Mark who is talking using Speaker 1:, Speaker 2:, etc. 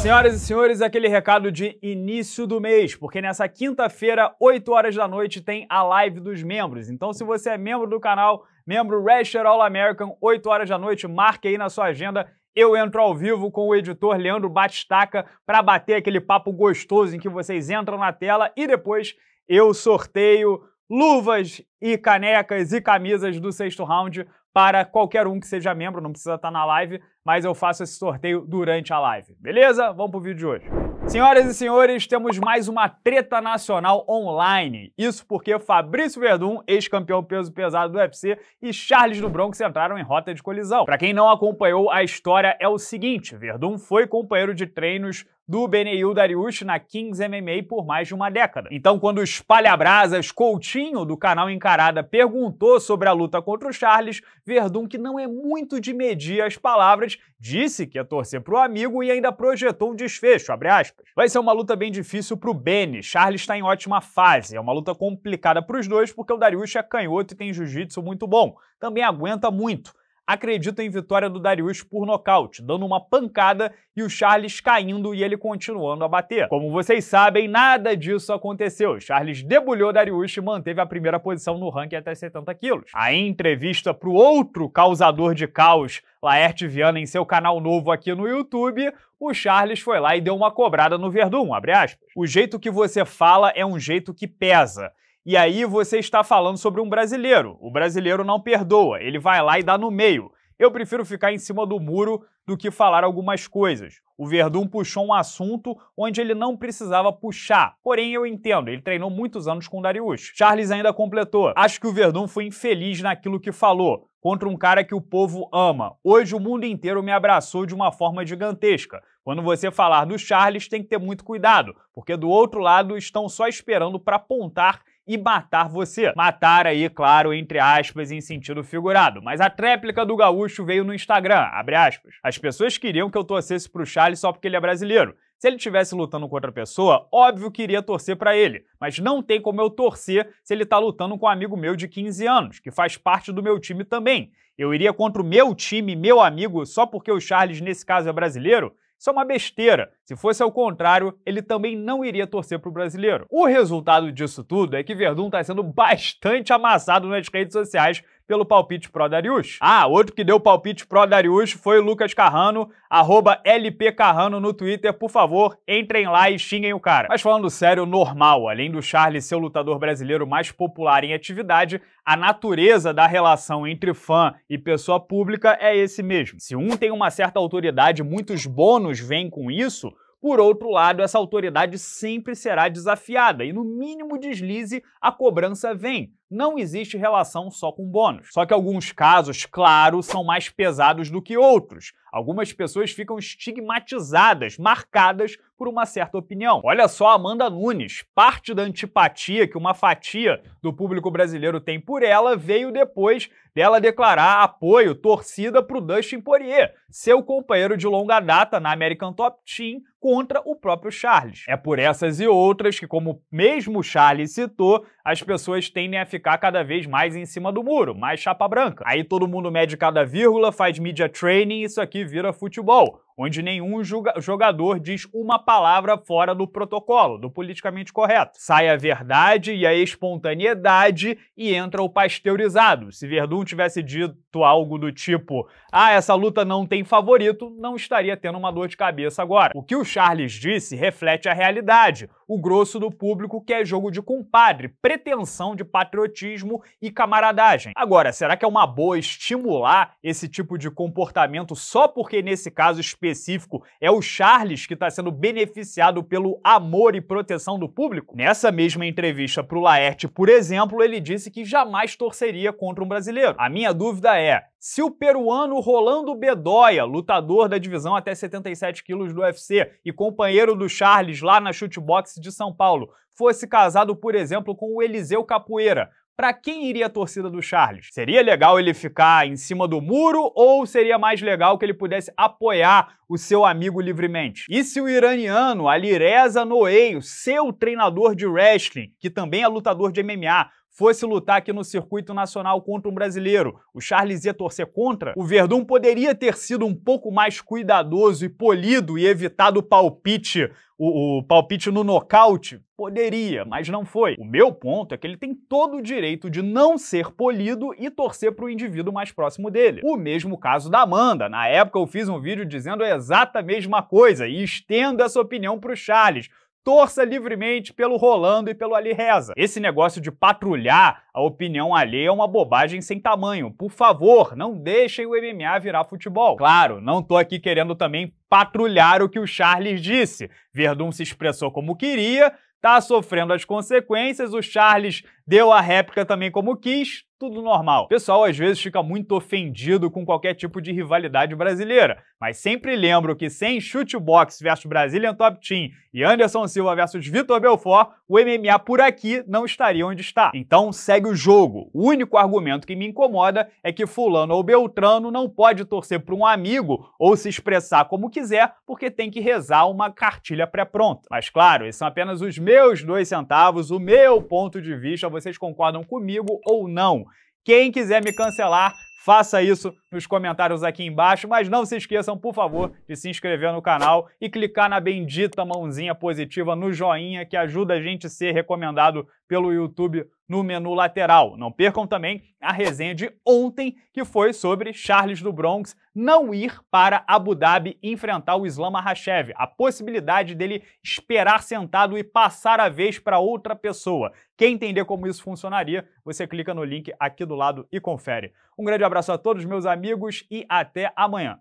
Speaker 1: Senhoras e senhores, aquele recado de início do mês, porque nessa quinta-feira, 8 horas da noite, tem a live dos membros. Então, se você é membro do canal, membro Rasher All American, 8 horas da noite, marque aí na sua agenda. Eu entro ao vivo com o editor Leandro Batistaca para bater aquele papo gostoso em que vocês entram na tela e depois eu sorteio luvas e canecas e camisas do sexto round para qualquer um que seja membro, não precisa estar na live, mas eu faço esse sorteio durante a live. Beleza? Vamos pro vídeo de hoje. Senhoras e senhores, temos mais uma treta nacional online. Isso porque Fabrício Verdun, ex-campeão peso pesado do UFC, e Charles do Bronx entraram em rota de colisão. Para quem não acompanhou a história, é o seguinte: Verdun foi companheiro de treinos do Beneil Dariush na Kings MMA por mais de uma década. Então, quando o espalha-brasas Coutinho, do canal Encarada, perguntou sobre a luta contra o Charles, Verdun, que não é muito de medir as palavras, disse que ia torcer para o amigo e ainda projetou um desfecho, Vai ser uma luta bem difícil para o Beni, Charles está em ótima fase, é uma luta complicada para os dois porque o Dariush é canhoto e tem jiu-jitsu muito bom, também aguenta muito acredita em vitória do Darius por nocaute, dando uma pancada e o Charles caindo e ele continuando a bater. Como vocês sabem, nada disso aconteceu. Charles debulhou Darius e manteve a primeira posição no ranking até 70 quilos. A entrevista para o outro causador de caos, Laerte Viana, em seu canal novo aqui no YouTube, o Charles foi lá e deu uma cobrada no Verdun, O jeito que você fala é um jeito que pesa. E aí você está falando sobre um brasileiro. O brasileiro não perdoa, ele vai lá e dá no meio. Eu prefiro ficar em cima do muro do que falar algumas coisas. O Verdun puxou um assunto onde ele não precisava puxar. Porém, eu entendo, ele treinou muitos anos com o Darius. Charles ainda completou. Acho que o Verdun foi infeliz naquilo que falou, contra um cara que o povo ama. Hoje o mundo inteiro me abraçou de uma forma gigantesca. Quando você falar do Charles, tem que ter muito cuidado, porque do outro lado estão só esperando para apontar e matar você. Matar aí, claro, entre aspas, em sentido figurado. Mas a tréplica do gaúcho veio no Instagram, abre aspas. As pessoas queriam que eu torcesse pro Charles só porque ele é brasileiro. Se ele estivesse lutando contra a pessoa, óbvio que iria torcer para ele, mas não tem como eu torcer se ele tá lutando com um amigo meu de 15 anos, que faz parte do meu time também. Eu iria contra o meu time, meu amigo, só porque o Charles nesse caso é brasileiro? Isso é uma besteira. Se fosse ao contrário, ele também não iria torcer para o brasileiro. O resultado disso tudo é que Verdun está sendo bastante amassado nas redes sociais pelo palpite pro Darius. Ah, outro que deu palpite pro Darius foi o Lucas Carrano, arroba LP Carrano no Twitter. Por favor, entrem lá e xinguem o cara. Mas falando sério, normal, além do Charles ser o lutador brasileiro mais popular em atividade, a natureza da relação entre fã e pessoa pública é esse mesmo. Se um tem uma certa autoridade, muitos bônus vêm com isso, por outro lado, essa autoridade sempre será desafiada e, no mínimo deslize, a cobrança vem não existe relação só com bônus. Só que alguns casos, claro, são mais pesados do que outros. Algumas pessoas ficam estigmatizadas, marcadas por uma certa opinião. Olha só Amanda Nunes. Parte da antipatia que uma fatia do público brasileiro tem por ela veio depois dela declarar apoio, torcida para o Dustin Poirier, seu companheiro de longa data na American Top Team, contra o próprio Charles. É por essas e outras que, como mesmo Charles citou, as pessoas tendem a ficar ficar cada vez mais em cima do muro, mais chapa branca. Aí todo mundo mede cada vírgula, faz media training, isso aqui vira futebol onde nenhum jogador diz uma palavra fora do protocolo, do politicamente correto. Sai a verdade e a espontaneidade e entra o pasteurizado. Se Verdun tivesse dito algo do tipo: "Ah, essa luta não tem favorito", não estaria tendo uma dor de cabeça agora. O que o Charles disse reflete a realidade. O grosso do público quer jogo de compadre, pretensão de patriotismo e camaradagem. Agora, será que é uma boa estimular esse tipo de comportamento só porque nesse caso específico específico é o Charles que está sendo beneficiado pelo amor e proteção do público? Nessa mesma entrevista para o Laerte, por exemplo, ele disse que jamais torceria contra um brasileiro. A minha dúvida é, se o peruano Rolando Bedoya, lutador da divisão até 77 quilos do UFC e companheiro do Charles lá na chutebox de São Paulo, fosse casado, por exemplo, com o Eliseu Capoeira, para quem iria a torcida do Charles? Seria legal ele ficar em cima do muro ou seria mais legal que ele pudesse apoiar o seu amigo livremente? E se o iraniano Alireza Noeio, seu treinador de wrestling, que também é lutador de MMA, fosse lutar aqui no circuito nacional contra um brasileiro, o Charles ia torcer contra, o Verdun poderia ter sido um pouco mais cuidadoso e polido e evitado o palpite o, o palpite no nocaute? Poderia, mas não foi. O meu ponto é que ele tem todo o direito de não ser polido e torcer para o indivíduo mais próximo dele. O mesmo caso da Amanda. Na época eu fiz um vídeo dizendo a exata mesma coisa e estendo essa opinião para o Charles torça livremente pelo Rolando e pelo Ali Reza. Esse negócio de patrulhar a opinião alheia é uma bobagem sem tamanho. Por favor, não deixem o MMA virar futebol. Claro, não tô aqui querendo também patrulhar o que o Charles disse. Verdun se expressou como queria, tá sofrendo as consequências, o Charles deu a réplica também como quis, tudo normal. O pessoal às vezes fica muito ofendido com qualquer tipo de rivalidade brasileira, mas sempre lembro que sem chute box versus Brazilian Top Team e Anderson Silva versus Vitor Belfort, o MMA por aqui não estaria onde está. Então segue o jogo. O único argumento que me incomoda é que fulano ou beltrano não pode torcer para um amigo ou se expressar como quiser porque tem que rezar uma cartilha pré-pronta. Mas claro, esses são apenas os meus dois centavos, o meu ponto de vista, vocês concordam comigo ou não. Quem quiser me cancelar, faça isso nos comentários aqui embaixo, mas não se esqueçam, por favor, de se inscrever no canal e clicar na bendita mãozinha positiva no joinha que ajuda a gente a ser recomendado pelo YouTube no menu lateral. Não percam também a resenha de ontem, que foi sobre Charles do Bronx não ir para Abu Dhabi enfrentar o Islam Makhachev, a possibilidade dele esperar sentado e passar a vez para outra pessoa. Quer entender como isso funcionaria? Você clica no link aqui do lado e confere. Um grande abraço a todos meus amigos e até amanhã.